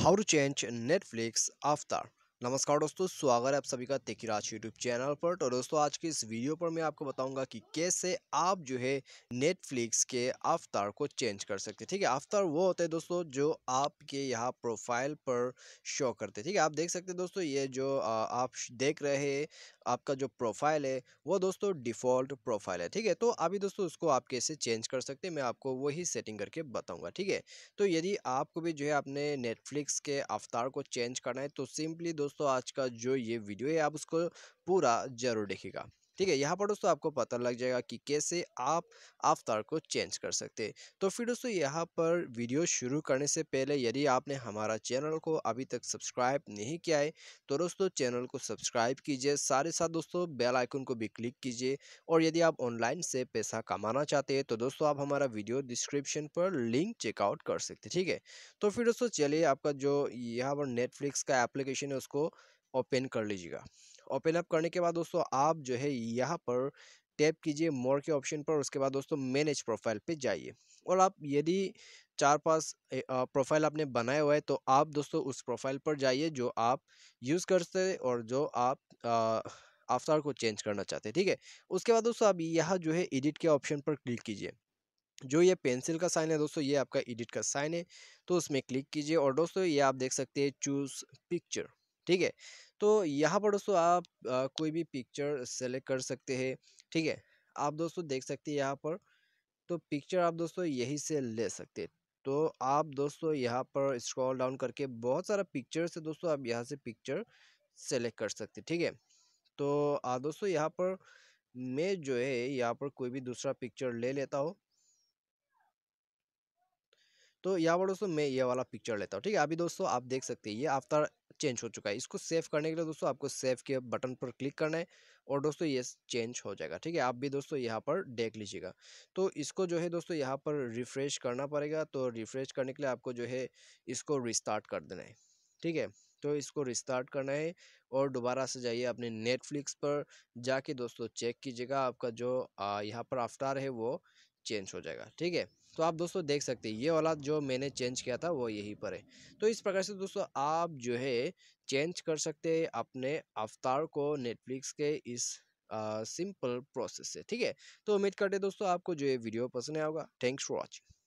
how to change Netflix after नमस्कार दोस्तों स्वागत है आप सभी का तेकी राज यूट्यूब चैनल पर तो दोस्तों आज की इस वीडियो पर मैं आपको बताऊंगा कि कैसे आप जो है नेटफ्लिक्स के अवतार को चेंज कर सकते हैं ठीक है अवतार वो होते हैं दोस्तों जो आपके यहाँ प्रोफाइल पर शो करते हैं ठीक है आप देख सकते हैं दोस्तों ये जो आप देख रहे हैं आपका जो प्रोफाइल है वो दोस्तों डिफ़ॉल्ट प्रोफाइल है ठीक है तो अभी दोस्तों उसको आप कैसे चेंज कर सकते हैं मैं आपको वही सेटिंग करके बताऊँगा ठीक है तो यदि आपको भी जो है अपने नेटफ्लिक्स के अवतार को चेंज करना है तो सिंपली दोस्तों आज का जो ये वीडियो है आप उसको पूरा जरूर देखिएगा ठीक है यहाँ पर दोस्तों आपको पता लग जाएगा कि कैसे आप अवतार को चेंज कर सकते हैं तो फिर दोस्तों यहाँ पर वीडियो शुरू करने से पहले यदि आपने हमारा चैनल को अभी तक सब्सक्राइब नहीं किया है तो दोस्तों चैनल को सब्सक्राइब कीजिए सारे साथ दोस्तों बेल आइकन को भी क्लिक कीजिए और यदि आप ऑनलाइन से पैसा कमाना चाहते हैं तो दोस्तों आप हमारा वीडियो डिस्क्रिप्शन पर लिंक चेकआउट कर सकते हैं ठीक है तो फिर दोस्तों चलिए आपका जो यहाँ पर नेटफ्लिक्स का एप्लीकेशन है उसको ओपन कर लीजिएगा ओपन अप करने के बाद दोस्तों आप जो है यहाँ पर टैप कीजिए मोर के ऑप्शन पर उसके बाद दोस्तों मैनेज प्रोफाइल पे जाइए और आप यदि चार पांच प्रोफाइल आपने बनाया हुआ है तो आप दोस्तों उस प्रोफाइल पर जाइए जो आप यूज़ करते हैं और जो आप आ, आफ्तार को चेंज करना चाहते हैं ठीक है उसके बाद दोस्तों आप यहाँ जो है एडिट के ऑप्शन पर क्लिक कीजिए जो ये पेंसिल का साइन है दोस्तों ये आपका एडिट का साइन है तो उसमें क्लिक कीजिए और दोस्तों ये आप देख सकते हैं चूज़ पिक्चर ठीक है तो यहाँ पर दोस्तों आप आ, कोई भी पिक्चर सेलेक्ट कर सकते हैं ठीक है आप दोस्तों देख सकते हैं यहाँ पर तो पिक्चर आप दोस्तों यही से ले सकते हैं तो आप दोस्तों यहाँ पर स्क्रॉल डाउन करके बहुत सारा पिक्चर से दोस्तों आप यहाँ से पिक्चर सेलेक्ट कर सकते ठीक है तो आ दोस्तों यहाँ पर मैं जो है यहाँ पर कोई भी दूसरा पिक्चर ले लेता हूँ तो यहाँ पर दोस्तों मैं ये वाला पिक्चर लेता हूँ ठीक है अभी दोस्तों आप देख सकते हैं ये आफ्तार चेंज हो चुका है इसको सेव करने के लिए दोस्तों आपको सेव के बटन पर क्लिक करना है और दोस्तों ये चेंज हो जाएगा ठीक है आप भी दोस्तों यहाँ पर देख लीजिएगा तो इसको जो है दोस्तों यहाँ पर रिफ़्रेश करना पड़ेगा तो रिफ़्रेश करने के लिए आपको जो है इसको रिस्टार्ट कर देना है ठीक है तो इसको रिस्टार्ट करना है और दोबारा से जाइए अपने नेटफ्लिक्स पर जाके दोस्तों चेक कीजिएगा आपका जो यहाँ पर आफ्तार है वो चेंज हो जाएगा ठीक है तो आप दोस्तों देख सकते हैं ये वाला जो मैंने चेंज किया था वो यहीं पर है तो इस प्रकार से दोस्तों आप जो है चेंज कर सकते हैं अपने अवतार को नेटफ्लिक्स के इस सिंपल प्रोसेस से ठीक है तो उम्मीद करते दोस्तों आपको जो ये वीडियो पसंद आएगा थैंक्स फॉर वॉचिंग